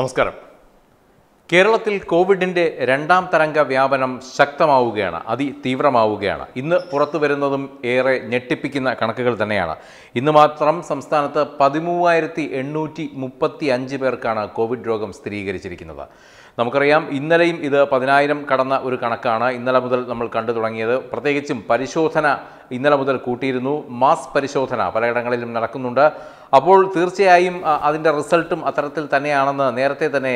നമസ്കാരം കേരളത്തിൽ കോവിഡിൻ്റെ രണ്ടാം തരംഗ വ്യാപനം ശക്തമാവുകയാണ് അതിതീവ്രമാവുകയാണ് ഇന്ന് പുറത്തു വരുന്നതും ഏറെ ഞെട്ടിപ്പിക്കുന്ന കണക്കുകൾ തന്നെയാണ് ഇന്ന് മാത്രം സംസ്ഥാനത്ത് പതിമൂവായിരത്തി എണ്ണൂറ്റി മുപ്പത്തി അഞ്ച് പേർക്കാണ് കോവിഡ് രോഗം സ്ഥിരീകരിച്ചിരിക്കുന്നത് നമുക്കറിയാം ഇന്നലെയും ഇത് പതിനായിരം കടന്ന ഒരു കണക്കാണ് ഇന്നലെ മുതൽ നമ്മൾ കണ്ടു തുടങ്ങിയത് പ്രത്യേകിച്ചും പരിശോധന ഇന്നലെ മുതൽ കൂട്ടിയിരുന്നു മാസ് പരിശോധന പലയിടങ്ങളിലും നടക്കുന്നുണ്ട് അപ്പോൾ തീർച്ചയായും അതിൻ്റെ റിസൾട്ടും അത്തരത്തിൽ തന്നെയാണെന്ന് നേരത്തെ തന്നെ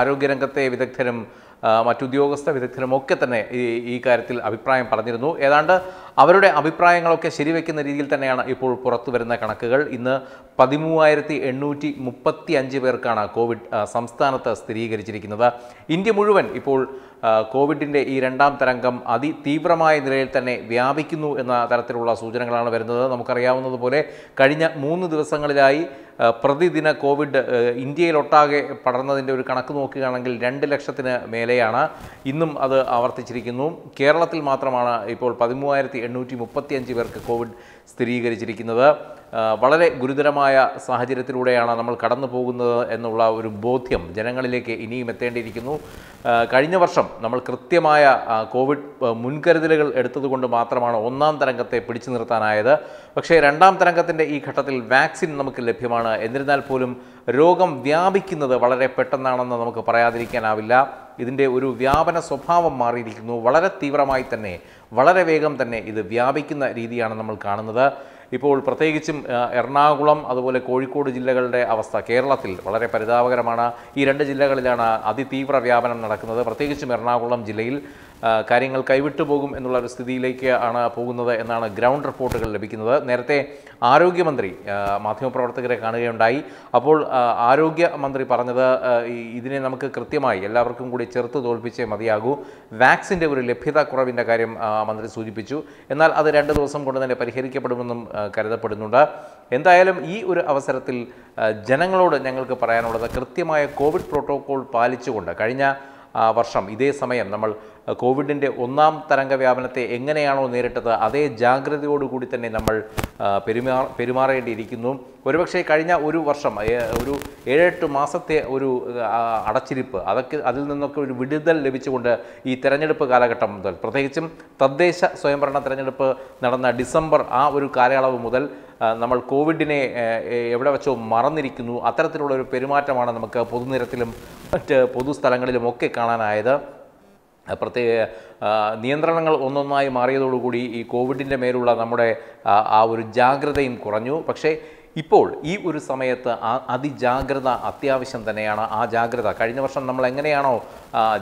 ആരോഗ്യരംഗത്തെ വിദഗ്ധരും മറ്റുദ്യോഗസ്ഥ വിദഗ്ധരും ഒക്കെ തന്നെ ഈ ഈ കാര്യത്തിൽ അഭിപ്രായം പറഞ്ഞിരുന്നു ഏതാണ്ട് അവരുടെ അഭിപ്രായങ്ങളൊക്കെ ശരിവെക്കുന്ന രീതിയിൽ തന്നെയാണ് ഇപ്പോൾ പുറത്തു വരുന്ന കണക്കുകൾ ഇന്ന് പതിമൂവായിരത്തി എണ്ണൂറ്റി മുപ്പത്തി അഞ്ച് പേർക്കാണ് കോവിഡ് സംസ്ഥാനത്ത് സ്ഥിരീകരിച്ചിരിക്കുന്നത് ഇന്ത്യ മുഴുവൻ ഇപ്പോൾ കോവിഡിൻ്റെ ഈ രണ്ടാം തരംഗം അതിതീവ്രമായ നിലയിൽ തന്നെ വ്യാപിക്കുന്നു എന്ന തരത്തിലുള്ള സൂചനകളാണ് വരുന്നത് നമുക്കറിയാവുന്നതുപോലെ കഴിഞ്ഞ മൂന്ന് ദിവസങ്ങളിലായി പ്രതിദിന കോവിഡ് ഇന്ത്യയിലൊട്ടാകെ പടർന്നതിൻ്റെ ഒരു കണക്ക് നോക്കുകയാണെങ്കിൽ രണ്ട് ലക്ഷത്തിന് മേലെയാണ് ഇന്നും അത് ആവർത്തിച്ചിരിക്കുന്നു കേരളത്തിൽ മാത്രമാണ് ഇപ്പോൾ പതിമൂവായിരത്തി ആയിരത്തി എണ്ണൂറ്റി മുപ്പത്തിയഞ്ച് പേർക്ക് കോവിഡ് സ്ഥിരീകരിച്ചിരിക്കുന്നത് വളരെ ഗുരുതരമായ സാഹചര്യത്തിലൂടെയാണ് നമ്മൾ കടന്നു പോകുന്നത് എന്നുള്ള ഒരു ബോധ്യം ജനങ്ങളിലേക്ക് ഇനിയും എത്തേണ്ടിയിരിക്കുന്നു കഴിഞ്ഞ വർഷം നമ്മൾ കൃത്യമായ കോവിഡ് മുൻകരുതലുകൾ എടുത്തതുകൊണ്ട് മാത്രമാണ് ഒന്നാം തരംഗത്തെ പിടിച്ചു നിർത്താനായത് പക്ഷേ രണ്ടാം തരംഗത്തിൻ്റെ ഈ ഘട്ടത്തിൽ വാക്സിൻ നമുക്ക് ലഭ്യമാണ് എന്നിരുന്നാൽ പോലും രോഗം വ്യാപിക്കുന്നത് വളരെ പെട്ടെന്നാണെന്ന് നമുക്ക് പറയാതിരിക്കാനാവില്ല ഇതിൻ്റെ ഒരു വ്യാപന സ്വഭാവം മാറിയിരിക്കുന്നു വളരെ തീവ്രമായി തന്നെ വളരെ വേഗം തന്നെ ഇത് വ്യാപിക്കുന്ന രീതിയാണ് നമ്മൾ കാണുന്നത് ഇപ്പോൾ പ്രത്യേകിച്ചും എറണാകുളം അതുപോലെ കോഴിക്കോട് ജില്ലകളുടെ അവസ്ഥ കേരളത്തിൽ വളരെ പരിതാപകരമാണ് ഈ രണ്ട് ജില്ലകളിലാണ് അതിതീവ്ര വ്യാപനം നടക്കുന്നത് പ്രത്യേകിച്ചും എറണാകുളം ജില്ലയിൽ കാര്യങ്ങൾ കൈവിട്ടു പോകും എന്നുള്ള ഒരു സ്ഥിതിയിലേക്ക് ആണ് പോകുന്നത് എന്നാണ് ഗ്രൗണ്ട് റിപ്പോർട്ടുകൾ ലഭിക്കുന്നത് നേരത്തെ ആരോഗ്യമന്ത്രി മാധ്യമപ്രവർത്തകരെ കാണുകയുണ്ടായി അപ്പോൾ ആരോഗ്യമന്ത്രി പറഞ്ഞത് ഇതിനെ നമുക്ക് കൃത്യമായി എല്ലാവർക്കും കൂടി ചെറുത്ത് തോൽപ്പിച്ചേ മതിയാകൂ വാക്സിൻ്റെ ഒരു ലഭ്യത കുറവിൻ്റെ കാര്യം മന്ത്രി സൂചിപ്പിച്ചു എന്നാൽ അത് രണ്ട് ദിവസം കൊണ്ട് തന്നെ പരിഹരിക്കപ്പെടുമെന്നും കരുതപ്പെടുന്നുണ്ട് എന്തായാലും ഈ ഒരു അവസരത്തിൽ ജനങ്ങളോട് ഞങ്ങൾക്ക് പറയാനുള്ളത് കൃത്യമായ കോവിഡ് പ്രോട്ടോകോൾ പാലിച്ചുകൊണ്ട് കഴിഞ്ഞ വർഷം ഇതേ സമയം നമ്മൾ കോവിഡിൻ്റെ ഒന്നാം തരംഗ വ്യാപനത്തെ എങ്ങനെയാണോ നേരിട്ടത് അതേ ജാഗ്രതയോടുകൂടി തന്നെ നമ്മൾ പെരുമാ പെരുമാറേണ്ടിയിരിക്കുന്നു ഒരുപക്ഷെ കഴിഞ്ഞ ഒരു വർഷം ഒരു ഏഴെട്ട് മാസത്തെ ഒരു അടച്ചിരിപ്പ് അതൊക്കെ അതിൽ നിന്നൊക്കെ ഒരു വിടുതൽ ലഭിച്ചുകൊണ്ട് ഈ തെരഞ്ഞെടുപ്പ് കാലഘട്ടം മുതൽ പ്രത്യേകിച്ചും തദ്ദേശ സ്വയംഭരണ തെരഞ്ഞെടുപ്പ് നടന്ന ഡിസംബർ ആ ഒരു കാലയളവ് മുതൽ നമ്മൾ കോവിഡിനെ എവിടെ വെച്ചോ മറന്നിരിക്കുന്നു അത്തരത്തിലുള്ള ഒരു പെരുമാറ്റമാണ് നമുക്ക് പൊതുനിരത്തിലും മറ്റ് പൊതുസ്ഥലങ്ങളിലും ഒക്കെ കാണാനായത് പ്രത്യേക നിയന്ത്രണങ്ങൾ ഒന്നൊന്നായി മാറിയതോടുകൂടി ഈ കോവിഡിൻ്റെ മേലുള്ള നമ്മുടെ ആ ഒരു ജാഗ്രതയും കുറഞ്ഞു പക്ഷേ ഇപ്പോൾ ഈ ഒരു സമയത്ത് ആ അതിജാഗ്രത അത്യാവശ്യം തന്നെയാണ് ആ ജാഗ്രത കഴിഞ്ഞ വർഷം നമ്മൾ എങ്ങനെയാണോ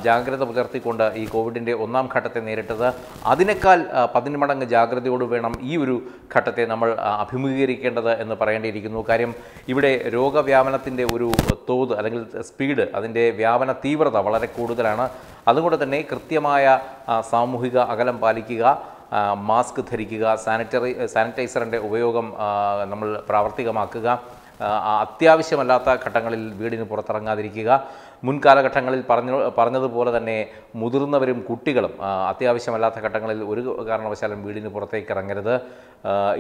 ജാഗ്രത പുലർത്തിക്കൊണ്ട് ഈ കോവിഡിൻ്റെ ഒന്നാം ഘട്ടത്തെ നേരിട്ടത് അതിനേക്കാൾ പതിന് മടങ്ങ് ജാഗ്രതയോട് വേണം ഈ ഒരു ഘട്ടത്തെ നമ്മൾ അഭിമുഖീകരിക്കേണ്ടത് എന്ന് പറയേണ്ടിയിരിക്കുന്നു കാര്യം ഇവിടെ രോഗവ്യാപനത്തിൻ്റെ ഒരു തോത് അല്ലെങ്കിൽ സ്പീഡ് അതിൻ്റെ വ്യാപന തീവ്രത വളരെ കൂടുതലാണ് അതുകൊണ്ട് തന്നെ കൃത്യമായ സാമൂഹിക അകലം പാലിക്കുക മാസ്ക് ധരിക്കുക സാനിറ്ററി സാനിറ്റൈസറിൻ്റെ ഉപയോഗം നമ്മൾ പ്രാവർത്തികമാക്കുക അത്യാവശ്യമല്ലാത്ത ഘട്ടങ്ങളിൽ വീടിന് പുറത്തിറങ്ങാതിരിക്കുക മുൻകാലഘട്ടങ്ങളിൽ പറഞ്ഞു പറഞ്ഞതുപോലെ തന്നെ മുതിർന്നവരും കുട്ടികളും അത്യാവശ്യമല്ലാത്ത ഘട്ടങ്ങളിൽ ഒരു കാരണവശാലും വീടിന് പുറത്തേക്ക് ഇറങ്ങരുത്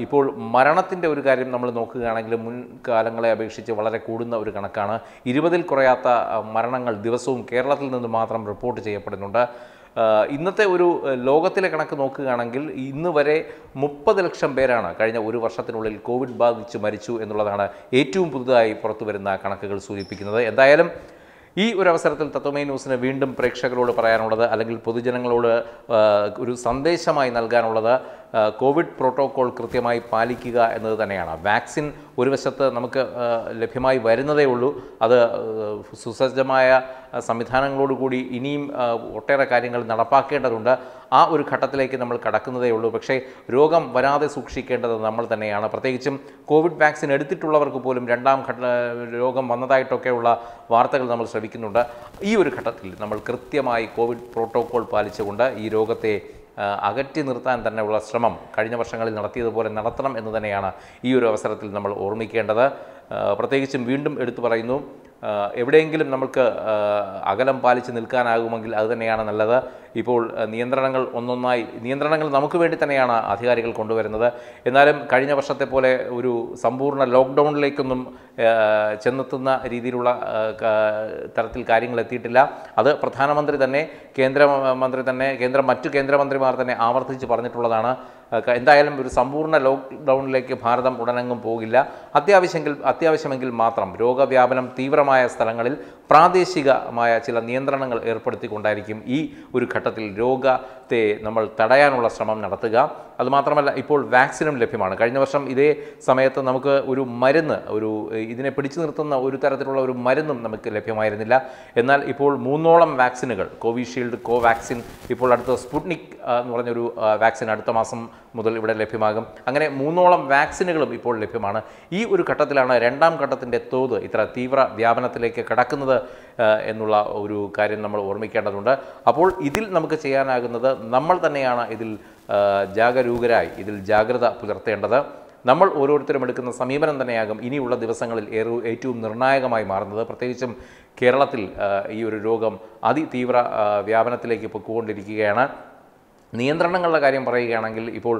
ഇപ്പോൾ മരണത്തിൻ്റെ ഒരു കാര്യം നമ്മൾ നോക്കുകയാണെങ്കിൽ മുൻകാലങ്ങളെ അപേക്ഷിച്ച് വളരെ കൂടുന്ന ഒരു കണക്കാണ് ഇരുപതിൽ കുറയാത്ത മരണങ്ങൾ ദിവസവും കേരളത്തിൽ നിന്ന് മാത്രം റിപ്പോർട്ട് ചെയ്യപ്പെടുന്നുണ്ട് ഇന്നത്തെ ഒരു ലോകത്തിലെ കണക്ക് നോക്കുകയാണെങ്കിൽ ഇന്ന് വരെ മുപ്പത് ലക്ഷം പേരാണ് കഴിഞ്ഞ ഒരു വർഷത്തിനുള്ളിൽ കോവിഡ് ബാധിച്ച് മരിച്ചു എന്നുള്ളതാണ് ഏറ്റവും പുതുതായി പുറത്തു വരുന്ന കണക്കുകൾ സൂചിപ്പിക്കുന്നത് എന്തായാലും ഈ ഒരു അവസരത്തിൽ തത്വമേ ന്യൂസിന് വീണ്ടും പ്രേക്ഷകരോട് പറയാനുള്ളത് അല്ലെങ്കിൽ പൊതുജനങ്ങളോട് ഒരു സന്ദേശമായി നൽകാനുള്ളത് കോവിഡ് പ്രോട്ടോകോൾ കൃത്യമായി പാലിക്കുക എന്നത് തന്നെയാണ് വാക്സിൻ ഒരു വശത്ത് നമുക്ക് ലഭ്യമായി വരുന്നതേ ഉള്ളൂ അത് സുസജ്ജമായ സംവിധാനങ്ങളോടുകൂടി ഇനിയും ഒട്ടേറെ കാര്യങ്ങൾ നടപ്പാക്കേണ്ടതുണ്ട് ആ ഒരു ഘട്ടത്തിലേക്ക് നമ്മൾ കടക്കുന്നതേ ഉള്ളൂ പക്ഷേ രോഗം വരാതെ സൂക്ഷിക്കേണ്ടത് നമ്മൾ തന്നെയാണ് പ്രത്യേകിച്ചും കോവിഡ് വാക്സിൻ എടുത്തിട്ടുള്ളവർക്ക് പോലും രണ്ടാം ഘട്ട രോഗം വന്നതായിട്ടൊക്കെയുള്ള വാർത്തകൾ നമ്മൾ ശ്രമിക്കുന്നുണ്ട് ഈ ഒരു ഘട്ടത്തിൽ നമ്മൾ കൃത്യമായി കോവിഡ് പ്രോട്ടോകോൾ പാലിച്ചുകൊണ്ട് ഈ രോഗത്തെ അകറ്റി നിർത്താൻ തന്നെയുള്ള ശ്രമം കഴിഞ്ഞ വർഷങ്ങളിൽ നടത്തിയതുപോലെ നടത്തണം എന്ന് തന്നെയാണ് ഈ ഒരു അവസരത്തിൽ നമ്മൾ ഓർമ്മിക്കേണ്ടത് പ്രത്യേകിച്ചും വീണ്ടും എടുത്തു പറയുന്നു എവിടെയെങ്കിലും നമുക്ക് അകലം പാലിച്ച് നിൽക്കാനാകുമെങ്കിൽ അത് തന്നെയാണ് നല്ലത് ഇപ്പോൾ നിയന്ത്രണങ്ങൾ ഒന്നൊന്നായി നിയന്ത്രണങ്ങൾ നമുക്ക് വേണ്ടി തന്നെയാണ് അധികാരികൾ കൊണ്ടുവരുന്നത് എന്നാലും കഴിഞ്ഞ വർഷത്തെ പോലെ ഒരു സമ്പൂർണ്ണ ലോക്ക്ഡൗണിലേക്കൊന്നും ചെന്നെത്തുന്ന രീതിയിലുള്ള തരത്തിൽ കാര്യങ്ങൾ എത്തിയിട്ടില്ല അത് പ്രധാനമന്ത്രി തന്നെ കേന്ദ്രമന്ത്രി തന്നെ കേന്ദ്ര മറ്റു കേന്ദ്രമന്ത്രിമാർ തന്നെ ആവർത്തിച്ച് പറഞ്ഞിട്ടുള്ളതാണ് എന്തായാലും ഒരു സമ്പൂർണ്ണ ലോക്ക്ഡൗണിലേക്ക് ഭാരതം ഉടനെങ്ങും പോകില്ല അത്യാവശ്യമെങ്കിൽ അത്യാവശ്യമെങ്കിൽ മാത്രം രോഗവ്യാപനം തീവ്രമായ സ്ഥലങ്ങളിൽ പ്രാദേശികമായ ചില നിയന്ത്രണങ്ങൾ ഏർപ്പെടുത്തിക്കൊണ്ടായിരിക്കും ഈ ഒരു ഘട്ടത്തിൽ രോഗത്തെ നമ്മൾ തടയാനുള്ള ശ്രമം നടത്തുക അതുമാത്രമല്ല ഇപ്പോൾ വാക്സിനും ലഭ്യമാണ് കഴിഞ്ഞ വർഷം ഇതേ സമയത്ത് നമുക്ക് ഒരു മരുന്ന് ഒരു ഇതിനെ പിടിച്ചു നിർത്തുന്ന ഒരു തരത്തിലുള്ള ഒരു മരുന്നും നമുക്ക് ലഭ്യമായിരുന്നില്ല എന്നാൽ ഇപ്പോൾ മൂന്നോളം വാക്സിനുകൾ കോവിഷീൽഡ് കോവാക്സിൻ ഇപ്പോൾ അടുത്ത സ്പുട്നിക് എന്ന് പറഞ്ഞൊരു വാക്സിൻ അടുത്ത മാസം മുതൽ ഇവിടെ ലഭ്യമാകും അങ്ങനെ മൂന്നോളം വാക്സിനുകളും ഇപ്പോൾ ലഭ്യമാണ് ഈ ഒരു ഘട്ടത്തിലാണ് രണ്ടാം ഘട്ടത്തിൻ്റെ തോത് ഇത്ര തീവ്ര വ്യാപനത്തിലേക്ക് കടക്കുന്നത് എന്നുള്ള ഒരു കാര്യം നമ്മൾ ഓർമ്മിക്കേണ്ടതുണ്ട് അപ്പോൾ ഇതിൽ നമുക്ക് ചെയ്യാനാകുന്നത് നമ്മൾ തന്നെയാണ് ഇതിൽ ജാഗരൂകരായി ഇതിൽ ജാഗ്രത പുലർത്തേണ്ടത് നമ്മൾ ഓരോരുത്തരും എടുക്കുന്ന സമീപനം തന്നെയാകും ഇനിയുള്ള ദിവസങ്ങളിൽ ഏറ്റവും നിർണായകമായി മാറുന്നത് പ്രത്യേകിച്ചും കേരളത്തിൽ ഈ ഒരു രോഗം അതിതീവ്ര വ്യാപനത്തിലേക്ക് പൊക്കൊണ്ടിരിക്കുകയാണ് നിയന്ത്രണങ്ങളുടെ കാര്യം പറയുകയാണെങ്കിൽ ഇപ്പോൾ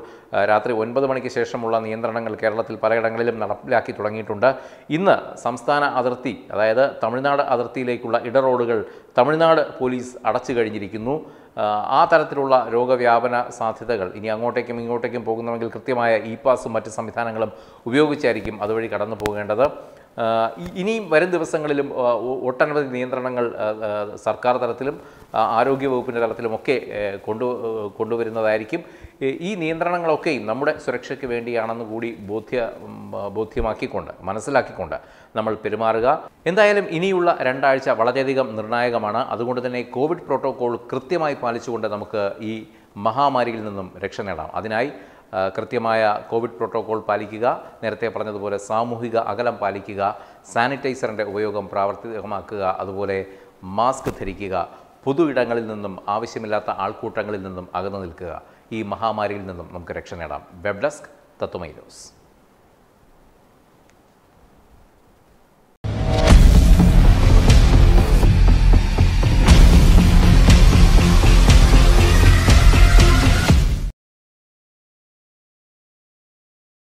രാത്രി ഒൻപത് മണിക്ക് ശേഷമുള്ള നിയന്ത്രണങ്ങൾ കേരളത്തിൽ പലയിടങ്ങളിലും നടപ്പിലാക്കി തുടങ്ങിയിട്ടുണ്ട് ഇന്ന് സംസ്ഥാന അതിർത്തി അതായത് തമിഴ്നാട് അതിർത്തിയിലേക്കുള്ള ഇട റോഡുകൾ തമിഴ്നാട് പോലീസ് അടച്ചു കഴിഞ്ഞിരിക്കുന്നു ആ തരത്തിലുള്ള രോഗവ്യാപന സാധ്യതകൾ ഇനി അങ്ങോട്ടേക്കും ഇങ്ങോട്ടേക്കും പോകുന്നുവെങ്കിൽ കൃത്യമായ ഇ പാസും മറ്റ് സംവിധാനങ്ങളും ഉപയോഗിച്ചായിരിക്കും അതുവഴി കടന്നു പോകേണ്ടത് ഇനിയും വരും ദിവസങ്ങളിലും ഒട്ടനവധി നിയന്ത്രണങ്ങൾ സർക്കാർ തലത്തിലും ആരോഗ്യവകുപ്പിൻ്റെ തലത്തിലുമൊക്കെ കൊണ്ടു കൊണ്ടുവരുന്നതായിരിക്കും ഈ നിയന്ത്രണങ്ങളൊക്കെയും നമ്മുടെ സുരക്ഷയ്ക്ക് വേണ്ടിയാണെന്ന് കൂടി ബോധ്യ ബോധ്യമാക്കിക്കൊണ്ട് മനസ്സിലാക്കിക്കൊണ്ട് നമ്മൾ പെരുമാറുക എന്തായാലും ഇനിയുള്ള രണ്ടാഴ്ച വളരെയധികം നിർണായകമാണ് അതുകൊണ്ട് തന്നെ കോവിഡ് പ്രോട്ടോകോൾ കൃത്യമായി പാലിച്ചുകൊണ്ട് നമുക്ക് ഈ മഹാമാരിയിൽ നിന്നും രക്ഷ നേടാം അതിനായി കൃത്യമായ കോവിഡ് പ്രോട്ടോകോൾ പാലിക്കുക നേരത്തെ പറഞ്ഞതുപോലെ സാമൂഹിക അകലം പാലിക്കുക സാനിറ്റൈസറിൻ്റെ ഉപയോഗം പ്രാവർത്തികമാക്കുക അതുപോലെ മാസ്ക് ധരിക്കുക പൊതു ഇടങ്ങളിൽ നിന്നും ആവശ്യമില്ലാത്ത ആൾക്കൂട്ടങ്ങളിൽ നിന്നും അകന്നു നിൽക്കുക ഈ മഹാമാരിയിൽ നിന്നും നമുക്ക് രക്ഷ നേടാം വെബ് ഡെസ്ക് തത്വമൈ ന്യൂസ്